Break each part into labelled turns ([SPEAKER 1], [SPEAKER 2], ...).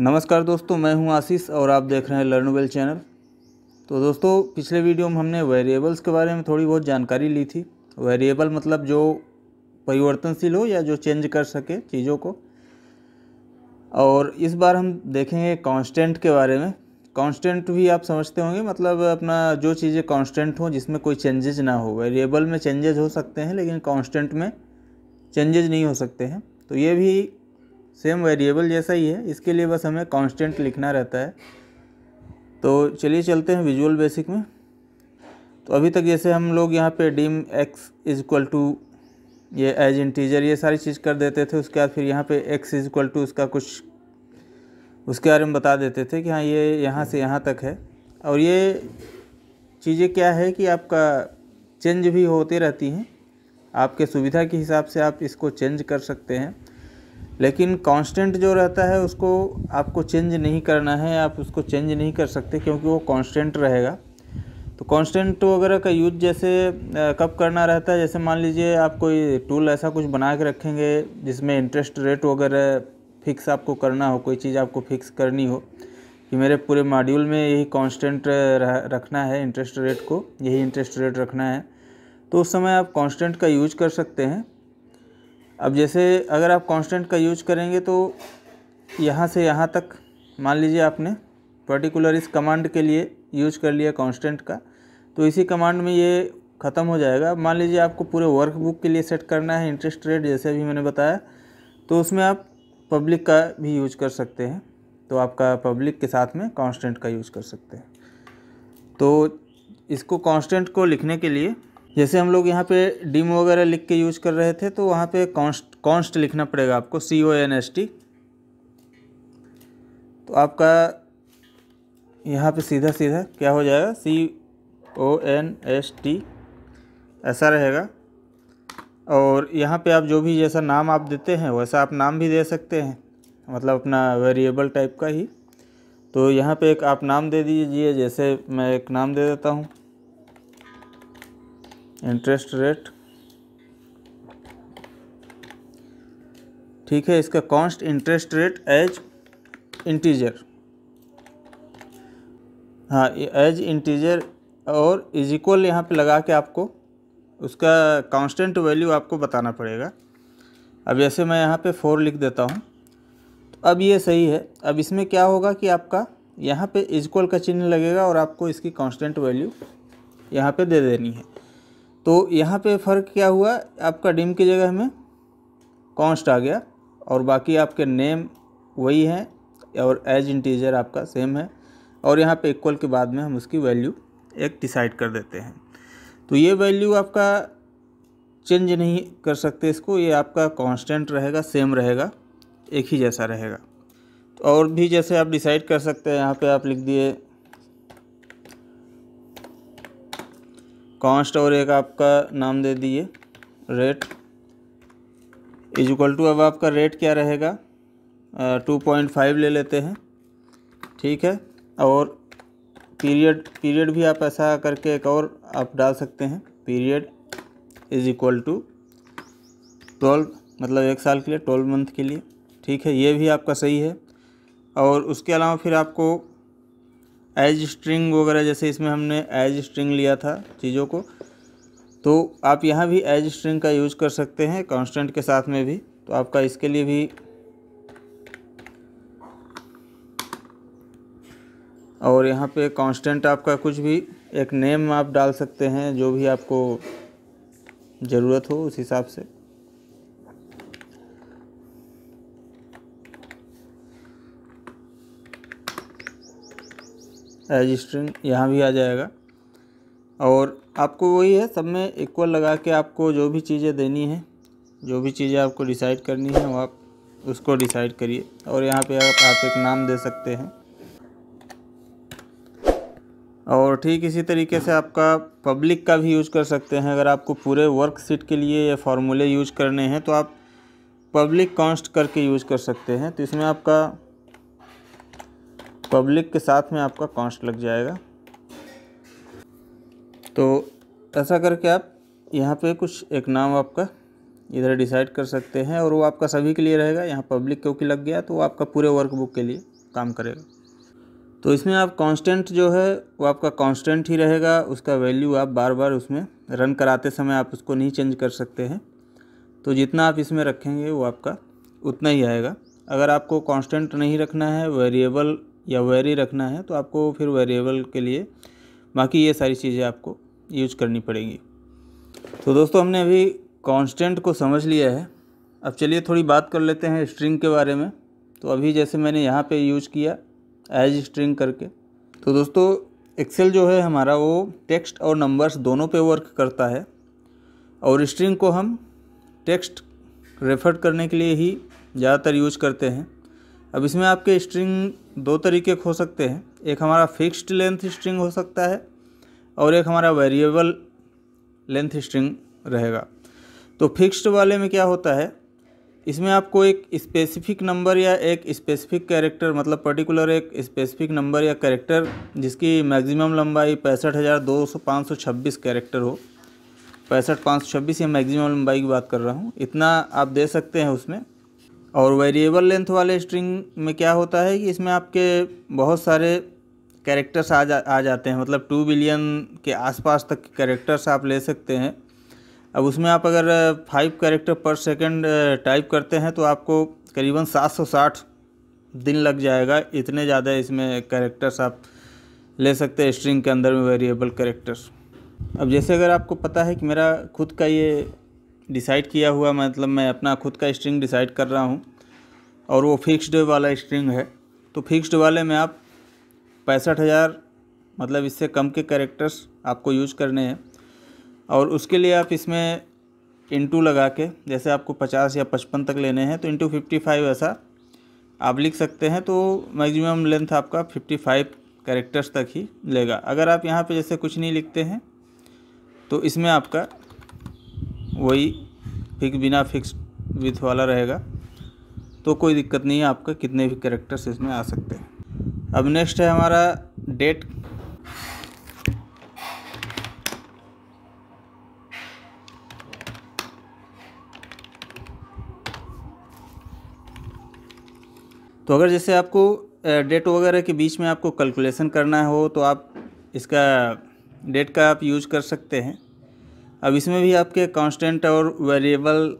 [SPEAKER 1] नमस्कार दोस्तों मैं हूं आशीष और आप देख रहे हैं लर्न वेल चैनल तो दोस्तों पिछले वीडियो में हमने वेरिएबल्स के बारे में थोड़ी बहुत जानकारी ली थी वेरिएबल मतलब जो परिवर्तनशील हो या जो चेंज कर सके चीज़ों को और इस बार हम देखेंगे कांस्टेंट के बारे में कांस्टेंट भी आप समझते होंगे मतलब अपना जो चीज़ें कॉन्स्टेंट हों जिसमें कोई चेंजेज ना हो वेरिएबल में चेंजेज हो सकते हैं लेकिन कॉन्स्टेंट में चेंजेज नहीं हो सकते हैं तो ये भी सेम वेरिएबल जैसा ही है इसके लिए बस हमें कांस्टेंट लिखना रहता है तो चलिए चलते हैं विजुअल बेसिक में तो अभी तक जैसे हम लोग यहाँ पे dim X is equal to ये एज इंटीजर ये सारी चीज़ कर देते थे उसके बाद फिर यहाँ पे एक्स इज इक्वल टू उसका कुछ उसके बारे में बता देते थे कि हाँ ये यहाँ से यहाँ तक है और ये चीज़ें क्या है कि आपका चेंज भी होती रहती हैं आपके सुविधा के हिसाब से आप इसको चेंज कर सकते हैं लेकिन कांस्टेंट जो रहता है उसको आपको चेंज नहीं करना है आप उसको चेंज नहीं कर सकते क्योंकि वो कांस्टेंट रहेगा तो कांस्टेंट वगैरह तो का यूज जैसे कब करना रहता है जैसे मान लीजिए आप कोई टूल ऐसा कुछ बना के रखेंगे जिसमें इंटरेस्ट रेट वगैरह फिक्स आपको करना हो कोई चीज़ आपको फिक्स करनी हो कि मेरे पूरे मॉड्यूल में यही कांस्टेंट रखना है इंटरेस्ट रेट को यही इंटरेस्ट रेट रखना है तो उस समय आप कांस्टेंट का यूज कर सकते हैं अब जैसे अगर आप कांस्टेंट का यूज करेंगे तो यहाँ से यहाँ तक मान लीजिए आपने पर्टिकुलर इस कमांड के लिए यूज कर लिया कांस्टेंट का तो इसी कमांड में ये ख़त्म हो जाएगा मान लीजिए आपको पूरे वर्कबुक के लिए सेट करना है इंटरेस्ट रेट जैसे अभी मैंने बताया तो उसमें आप पब्लिक का भी यूज कर सकते हैं तो आपका पब्लिक के साथ में कांस्टेंट का यूज कर सकते हैं तो इसको कांस्टेंट को लिखने के लिए जैसे हम लोग यहाँ पे डिम वगैरह लिख के यूज कर रहे थे तो वहाँ पे कॉन्स्ट कॉन्स्ट लिखना पड़ेगा आपको C O N S T तो आपका यहाँ पे सीधा सीधा क्या हो जाएगा C O N S T ऐसा रहेगा और यहाँ पे आप जो भी जैसा नाम आप देते हैं वैसा आप नाम भी दे सकते हैं मतलब अपना वेरिएबल टाइप का ही तो यहाँ पे एक आप नाम दे दीजिए जैसे मैं एक नाम दे देता हूँ इंटरेस्ट रेट ठीक है इसका const interest rate as integer हाँ एज इंटीजर और इज इक्वल यहाँ पे लगा के आपको उसका कांस्टेंट वैल्यू आपको बताना पड़ेगा अब जैसे मैं यहाँ पे फोर लिख देता हूँ तो अब ये सही है अब इसमें क्या होगा कि आपका यहाँ पे इक्वल का चिन्ह लगेगा और आपको इसकी कांस्टेंट वैल्यू यहाँ पे दे देनी है तो यहाँ पे फ़र्क क्या हुआ आपका डिम की जगह में कॉन्स्ट आ गया और बाकी आपके नेम वही हैं और एज इंटीजर आपका सेम है और यहाँ पे इक्वल के बाद में हम उसकी वैल्यू एक डिसाइड कर देते हैं तो ये वैल्यू आपका चेंज नहीं कर सकते इसको ये आपका कांस्टेंट रहेगा सेम रहेगा एक ही जैसा रहेगा तो और भी जैसे आप डिसाइड कर सकते हैं यहाँ पे आप लिख दिए कॉस्ट और एक आपका नाम दे दिए रेट इज इक्वल टू अब आपका रेट क्या रहेगा टू पॉइंट फाइव ले लेते हैं ठीक है और पीरियड पीरियड भी आप ऐसा करके एक और आप डाल सकते हैं period is equal to twelve मतलब एक साल के लिए ट्वेल्व मंथ के लिए ठीक है ये भी आपका सही है और उसके अलावा फिर आपको एज स्ट्रिंग वगैरह जैसे इसमें हमने एज स्ट्रिंग लिया था चीज़ों को तो आप यहाँ भी एज स्ट्रिंग का यूज कर सकते हैं कांस्टेंट के साथ में भी तो आपका इसके लिए भी और यहाँ पे कांस्टेंट आपका कुछ भी एक नेम आप डाल सकते हैं जो भी आपको ज़रूरत हो उस हिसाब से एज स्ट्रिंग यहाँ भी आ जाएगा और आपको वही है सब में इक्वल लगा के आपको जो भी चीज़ें देनी है जो भी चीज़ें आपको डिसाइड करनी है वो आप उसको डिसाइड करिए और यहाँ पे आप, आप एक नाम दे सकते हैं और ठीक इसी तरीके से आपका पब्लिक का भी यूज कर सकते हैं अगर आपको पूरे वर्कशीट के लिए ये फार्मूले यूज करने हैं तो आप पब्लिक कॉन्स्ट करके यूज कर सकते हैं तो इसमें आपका पब्लिक के साथ में आपका कॉन्स्ट लग जाएगा तो ऐसा करके आप यहाँ पे कुछ एक नाम आपका इधर डिसाइड कर सकते हैं और वो आपका सभी के लिए रहेगा यहाँ पब्लिक क्योंकि लग गया तो वो आपका पूरे वर्कबुक के लिए काम करेगा तो इसमें आप कांस्टेंट जो है वो आपका कांस्टेंट ही रहेगा उसका वैल्यू आप बार बार उसमें रन कराते समय आप उसको नहीं चेंज कर सकते हैं तो जितना आप इसमें रखेंगे वो आपका उतना ही आएगा अगर आपको कांस्टेंट नहीं रखना है वेरिएबल या वेरी रखना है तो आपको फिर वेरिएबल के लिए बाकी ये सारी चीज़ें आपको यूज करनी पड़ेगी तो दोस्तों हमने अभी कांस्टेंट को समझ लिया है अब चलिए थोड़ी बात कर लेते हैं स्ट्रिंग के बारे में तो अभी जैसे मैंने यहाँ पे यूज़ किया एज स्ट्रिंग करके तो दोस्तों एक्सेल जो है हमारा वो टेक्स्ट और नंबर्स दोनों पे वर्क करता है और स्ट्रिंग को हम टेक्स्ट रेफर करने के लिए ही ज़्यादातर यूज करते हैं अब इसमें आपके स्ट्रिंग दो तरीके हो सकते हैं एक हमारा फिक्स्ड लेंथ स्ट्रिंग हो सकता है और एक हमारा वेरिएबल लेंथ स्ट्रिंग रहेगा तो फिक्स्ड वाले में क्या होता है इसमें आपको एक स्पेसिफिक नंबर या एक स्पेसिफिक कैरेक्टर मतलब पर्टिकुलर एक स्पेसिफिक नंबर या कैरेक्टर जिसकी मैक्सिमम लंबाई पैंसठ हज़ार दो सौ पाँच सौ छब्बीस कैरेक्टर हो पैंसठ पाँच सौ छब्बीस या मैक्सिमम लंबाई की बात कर रहा हूँ इतना आप दे सकते हैं उसमें और वेरिएबल लेंथ वाले स्ट्रिंग में क्या होता है कि इसमें आपके बहुत सारे कैरेक्टर्स आ जा आ जाते हैं मतलब टू बिलियन के आसपास तक कैरेक्टर्स आप ले सकते हैं अब उसमें आप अगर five character per second type करते हैं तो आपको करीबन 760 दिन लग जाएगा इतने ज़्यादा इसमें कैरेक्टर्स आप ले सकते हैं स्ट्रिंग के अंदर में वेरिएबल करेक्टर्स अब जैसे अगर आपको पता है कि मेरा खुद का ये डिसाइड किया हुआ मतलब मैं अपना खुद का स्ट्रिंग डिसाइड कर रहा हूँ और वो फिक्स्ड वाला स्ट्रिंग है तो फिक्स्ड वाले में आप पैंसठ हज़ार मतलब इससे कम के करेक्टर्स आपको यूज करने हैं और उसके लिए आप इसमें इंटू लगा के जैसे आपको पचास या पचपन तक लेने हैं तो इंटू फिफ्टी फाइव ऐसा आप लिख सकते हैं तो मैक्सिमम लेंथ आपका फिफ्टी फाइव करेक्टर्स तक ही लेगा अगर आप यहाँ पे जैसे कुछ नहीं लिखते हैं तो इसमें आपका वही फिक बिना फिक्स विथ वाला रहेगा तो कोई दिक्कत नहीं है आपका कितने भी करेक्टर्स इसमें आ सकते हैं अब नेक्स्ट है हमारा डेट तो अगर जैसे आपको डेट वगैरह के बीच में आपको कैलकुलेशन करना हो तो आप इसका डेट का आप यूज कर सकते हैं अब इसमें भी आपके कांस्टेंट और वेरिएबल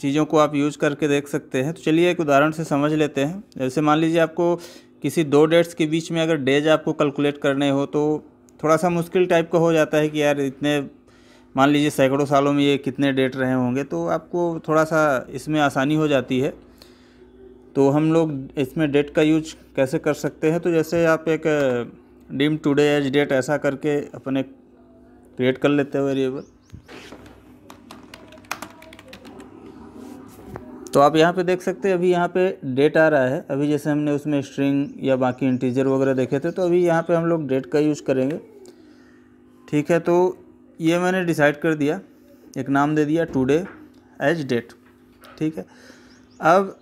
[SPEAKER 1] चीज़ों को आप यूज करके देख सकते हैं तो चलिए एक उदाहरण से समझ लेते हैं जैसे मान लीजिए आपको किसी दो डेट्स के बीच में अगर डेज आपको कैलकुलेट करने हो तो थोड़ा सा मुश्किल टाइप का हो जाता है कि यार इतने मान लीजिए सैकड़ों सालों में ये कितने डेट रहे होंगे तो आपको थोड़ा सा इसमें आसानी हो जाती है तो हम लोग इसमें डेट का यूज कैसे कर सकते हैं तो जैसे आप एक डीम टुडे एज डेट ऐसा करके अपने क्रिएट कर लेते हैं वेरिएबल तो आप यहाँ पे देख सकते हैं अभी यहाँ पे डेट आ रहा है अभी जैसे हमने उसमें स्ट्रिंग या बाकी इंटीजर वगैरह देखे थे तो अभी यहाँ पे हम लोग डेट का यूज़ करेंगे ठीक है तो ये मैंने डिसाइड कर दिया एक नाम दे दिया टुडे एज डेट ठीक है अब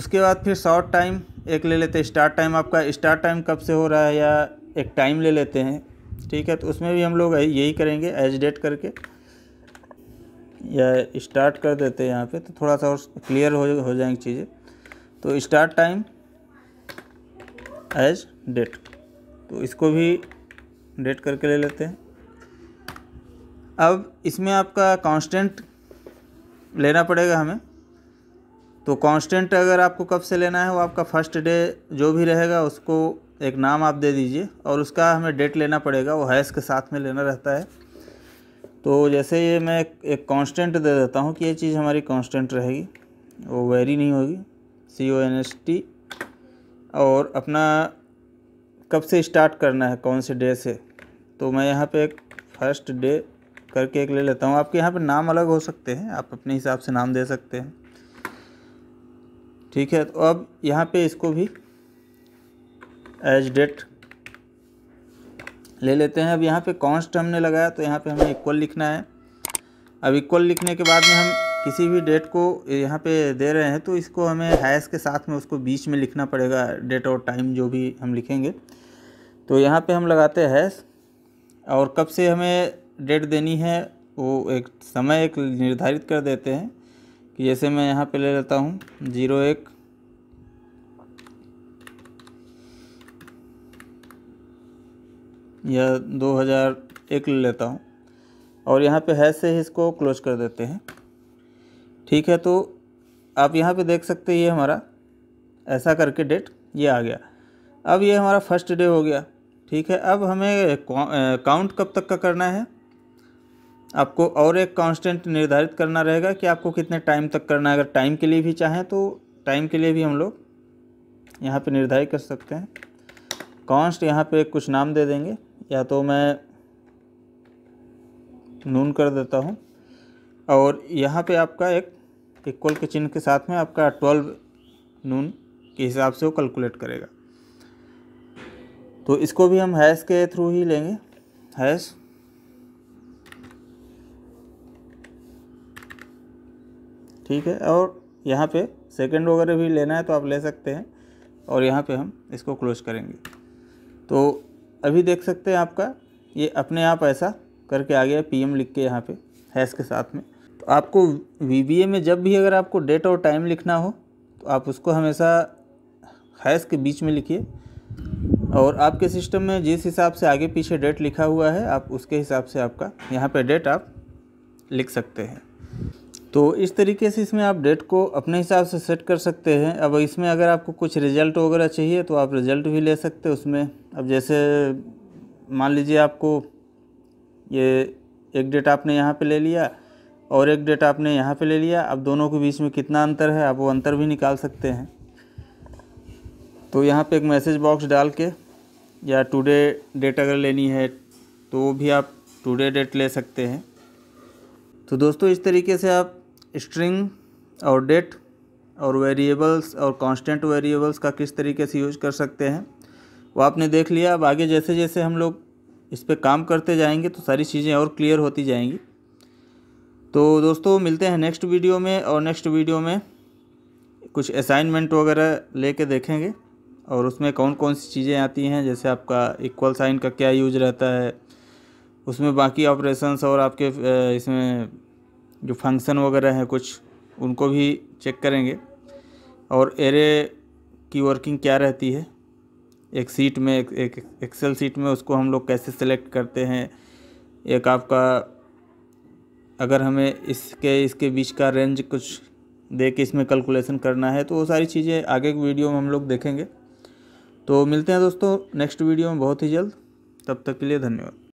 [SPEAKER 1] उसके बाद फिर शॉर्ट टाइम एक ले लेते हैं स्टार्ट टाइम आपका स्टार्ट टाइम कब से हो रहा है या एक टाइम ले लेते हैं ठीक है तो उसमें भी हम लोग यही करेंगे एज डेट करके या स्टार्ट कर देते हैं यहाँ पे तो थोड़ा सा और क्लियर हो हो जाएंगी चीज़ें तो स्टार्ट टाइम एज डेट तो इसको भी डेट करके ले लेते हैं अब इसमें आपका कांस्टेंट लेना पड़ेगा हमें तो कांस्टेंट अगर आपको कब से लेना है वो आपका फर्स्ट डे जो भी रहेगा उसको एक नाम आप दे दीजिए और उसका हमें डेट लेना पड़ेगा वो हैस के साथ में लेना रहता है तो जैसे ये मैं एक कांस्टेंट दे देता हूँ कि ये चीज़ हमारी कांस्टेंट रहेगी वो वेरी नहीं होगी C O N S T और अपना कब से स्टार्ट करना है कौन से डे से तो मैं यहाँ पे एक फर्स्ट डे करके एक ले लेता हूँ आपके यहाँ पे नाम अलग हो सकते हैं आप अपने हिसाब से नाम दे सकते हैं ठीक है तो अब यहाँ पर इसको भी एज डेट ले लेते हैं अब यहाँ पे कॉन्स्ट हमने लगाया तो यहाँ पे हमें इक्वल लिखना है अब इक्वल लिखने के बाद में हम किसी भी डेट को यहाँ पे दे रहे हैं तो इसको हमें हैश के साथ में उसको बीच में लिखना पड़ेगा डेट और टाइम जो भी हम लिखेंगे तो यहाँ पे हम लगाते हैं हैश और कब से हमें डेट देनी है वो एक समय एक निर्धारित कर देते हैं कि जैसे मैं यहाँ पर ले लेता हूँ जीरो एक या 2001 ले लेता हूँ और यहाँ पे है से ही इसको क्लोज कर देते हैं ठीक है तो आप यहाँ पे देख सकते हैं ये हमारा ऐसा करके डेट ये आ गया अब ये हमारा फर्स्ट डे हो गया ठीक है अब हमें काउंट कब तक का करना है आपको और एक कांस्टेंट निर्धारित करना रहेगा कि आपको कितने टाइम तक करना है अगर टाइम के लिए भी चाहें तो टाइम के लिए भी हम लोग यहाँ पर निर्धारित कर सकते हैं कांस्ट यहाँ पे कुछ नाम दे देंगे या तो मैं नून कर देता हूँ और यहाँ पे आपका एक इक्वल के चिन्ह के साथ में आपका ट्वेल्व नून के हिसाब से वो कैलकुलेट करेगा तो इसको भी हम हैश के थ्रू ही लेंगे हैश ठीक है और यहाँ पे सेकंड वगैरह भी लेना है तो आप ले सकते हैं और यहाँ पे हम इसको क्लोज करेंगे तो अभी देख सकते हैं आपका ये अपने आप ऐसा करके आ गया पीएम लिख के यहाँ पे हैश के साथ में तो आपको वी में जब भी अगर आपको डेट और टाइम लिखना हो तो आप उसको हमेशा हैश के बीच में लिखिए और आपके सिस्टम में जिस हिसाब से आगे पीछे डेट लिखा हुआ है आप उसके हिसाब से आपका यहाँ पे डेट आप लिख सकते हैं तो इस तरीके से इसमें आप डेट को अपने हिसाब से सेट कर सकते हैं अब इसमें अगर आपको कुछ रिजल्ट वगैरह चाहिए तो आप रिजल्ट भी ले सकते हैं उसमें अब जैसे मान लीजिए आपको ये एक डेट आपने यहाँ पे ले लिया और एक डेट आपने यहाँ पे ले लिया अब दोनों के बीच में कितना अंतर है आप वो अंतर भी निकाल सकते हैं तो यहाँ पे एक मैसेज बॉक्स डाल के या टुडे डेट अगर लेनी है तो वो भी आप टुडे डेट ले सकते हैं तो दोस्तों इस तरीके से आप स्ट्रिंग और डेट और वेरिएबल्स और कांस्टेंट वेरिएबल्स का किस तरीके से यूज कर सकते हैं वो आपने देख लिया अब आगे जैसे जैसे हम लोग इस पर काम करते जाएंगे तो सारी चीज़ें और क्लियर होती जाएंगी तो दोस्तों मिलते हैं नेक्स्ट वीडियो में और नेक्स्ट वीडियो में कुछ असाइनमेंट वगैरह लेके देखेंगे और उसमें कौन कौन सी चीज़ें आती हैं जैसे आपका इक्वल साइन का क्या यूज रहता है उसमें बाकी ऑपरेशंस और आपके इसमें जो फंक्शन वगैरह है कुछ उनको भी चेक करेंगे और एरे की वर्किंग क्या रहती है एक सीट में एक, एक्सेल सीट में उसको हम लोग कैसे सेलेक्ट करते हैं एक आपका अगर हमें इसके इसके बीच का रेंज कुछ दे के इसमें कैलकुलेशन करना है तो वो सारी चीज़ें आगे की वीडियो में हम लोग देखेंगे तो मिलते हैं दोस्तों नेक्स्ट वीडियो में बहुत ही जल्द तब तक के लिए धन्यवाद